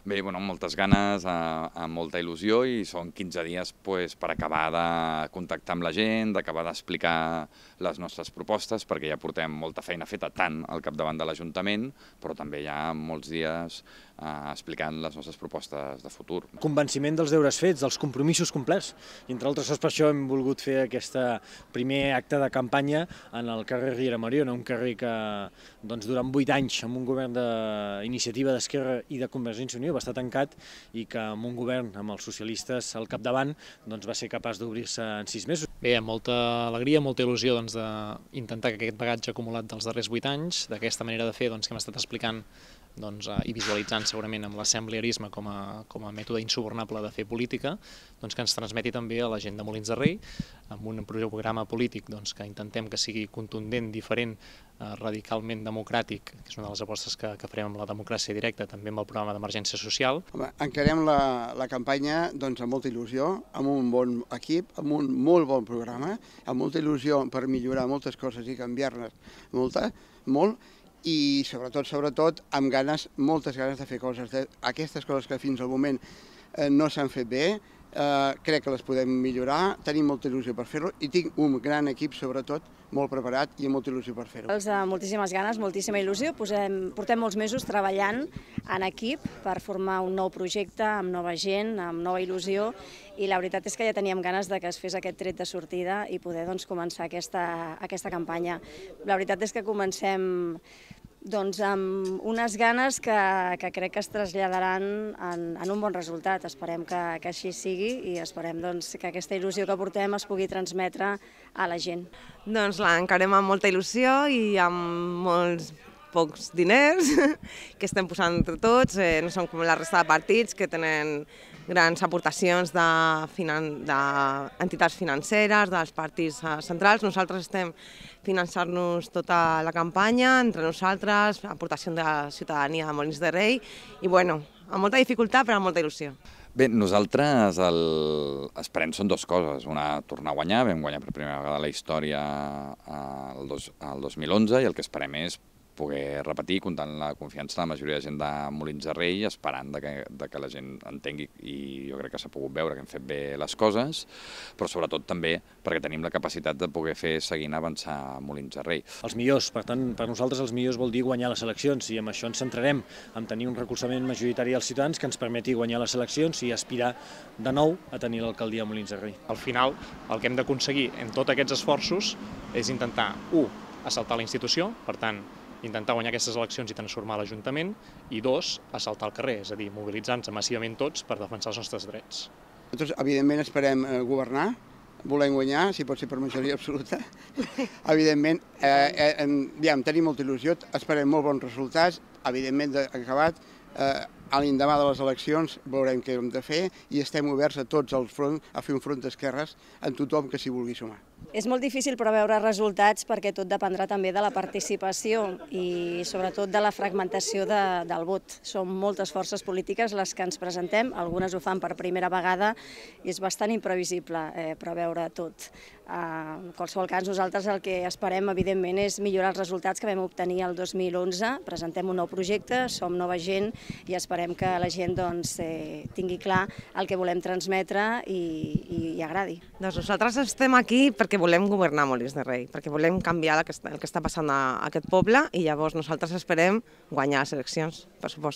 Bé, bueno, amb moltes ganes, eh, amb molta il·lusió i són 15 dies pues, per acabar de contactar amb la gent, d'acabar d'explicar les nostres propostes, perquè ja portem molta feina feta tant al capdavant de l'Ajuntament, però també ja molts dies eh, explicant les nostres propostes de futur. Convenciment dels deures fets, dels compromisos complerts. I entre altres coses per això hem volgut fer aquest primer acte de campanya en el carrer Riera Mariona, un carrer que doncs, durant 8 anys amb un govern d'iniciativa de, d'Esquerra i de Convergència Unió va estar tancat i que amb un govern amb els socialistes al capdavant doncs, va ser capaç d'obrir-se en sis mesos. Bé, amb molta alegria, molta il·lusió doncs, que aquest bagatge acumulat dels darrers vuit anys, d'aquesta manera de fer doncs, que hem estat explicant doncs, eh, i visualitzant segurament amb l'assemblearisme com, a, com a mètode insubornable de fer política, doncs, que ens transmeti també a la gent de Molins de Rei, amb un programa polític doncs, que intentem que sigui contundent, diferent, eh, radicalment democràtic, que és una de les apostes que, que farem amb la democràcia directa, també amb el programa d'emergència social. Home, encarem la, la campanya doncs, amb molta il·lusió, amb un bon equip, amb un molt bon programa, amb molta il·lusió per millorar moltes coses i canviar-les molt, molt, i sobretot, sobretot, amb ganes, moltes ganes de fer coses, de, aquestes coses que fins al moment eh, no s'han fet bé, eh, crec que les podem millorar, tenim molta il·lusió per fer ho i tinc un gran equip, sobretot, molt preparat i amb molta il·lusió per fer-ho. Els de eh, moltíssimes ganes, moltíssima il·lusió. Posem, portem molts mesos treballant en equip per formar un nou projecte amb nova gent, amb nova il·lusió i la veritat és que ja teníem ganes de que es fes aquest tret de sortida i poder doncs, començar aquesta, aquesta campanya. La veritat és que comencem doncs amb unes ganes que, que crec que es traslladaran en, en un bon resultat. Esperem que, que així sigui i esperem doncs, que aquesta il·lusió que portem es pugui transmetre a la gent. Doncs l'encarem amb molta il·lusió i amb molts pocs diners que estem posant entre tots, eh, no som com la resta de partits que tenen grans aportacions d'entitats de finan de financeres, dels partits eh, centrals. Nosaltres estem finançant-nos tota la campanya, entre nosaltres, aportació de la ciutadania de Molins de Rei, i bueno, amb molta dificultat però amb molta il·lusió. Bé, nosaltres el... esperem són dues coses. Una, tornar a guanyar, vam guanyar per primera vegada la història eh, el, dos, el 2011 i el que esperem és poder repetir, comptant la confiança de la majoria de gent de Molins de Rei, esperant de que, de que la gent entengui i jo crec que s'ha pogut veure que hem fet bé les coses, però sobretot també perquè tenim la capacitat de poder fer seguint avançar Molins de Rei. Els millors, per tant, per nosaltres els millors vol dir guanyar les eleccions i amb això ens centrarem, en tenir un recolzament majoritari dels ciutadans que ens permeti guanyar les eleccions i aspirar de nou a tenir l'alcaldia de Molins de Rei. Al final, el que hem d'aconseguir en tots aquests esforços és intentar, 1, assaltar la institució, per tant, intentar guanyar aquestes eleccions i transformar l'Ajuntament, i dos, assaltar el carrer, és a dir, mobilitzant-se massivament tots per defensar els nostres drets. Nosaltres, evidentment, esperem eh, governar, volem guanyar, si pot ser per majoria absoluta. evidentment, eh, eh, tenim molta il·lusió, esperem molt bons resultats, evidentment, acabat, eh, a l'endemà de les eleccions veurem què hem de fer i estem oberts a tots els fronts, a fer un front d'esquerres, amb tothom que s'hi vulgui sumar. És molt difícil preveure resultats perquè tot dependrà també de la participació i sobretot de la fragmentació de, del vot. Són moltes forces polítiques les que ens presentem, algunes ho fan per primera vegada i és bastant imprevisible eh, preveure tot. En qualsevol cas, nosaltres el que esperem, evidentment, és millorar els resultats que vam obtenir el 2011. Presentem un nou projecte, som nova gent i esperem que la gent doncs, eh, tingui clar el que volem transmetre i, i, i agradi. Doncs nosaltres estem aquí perquè volem governar Molins de Rei, perquè volem canviar el que està, el que està passant a aquest poble i llavors nosaltres esperem guanyar les eleccions, per supost.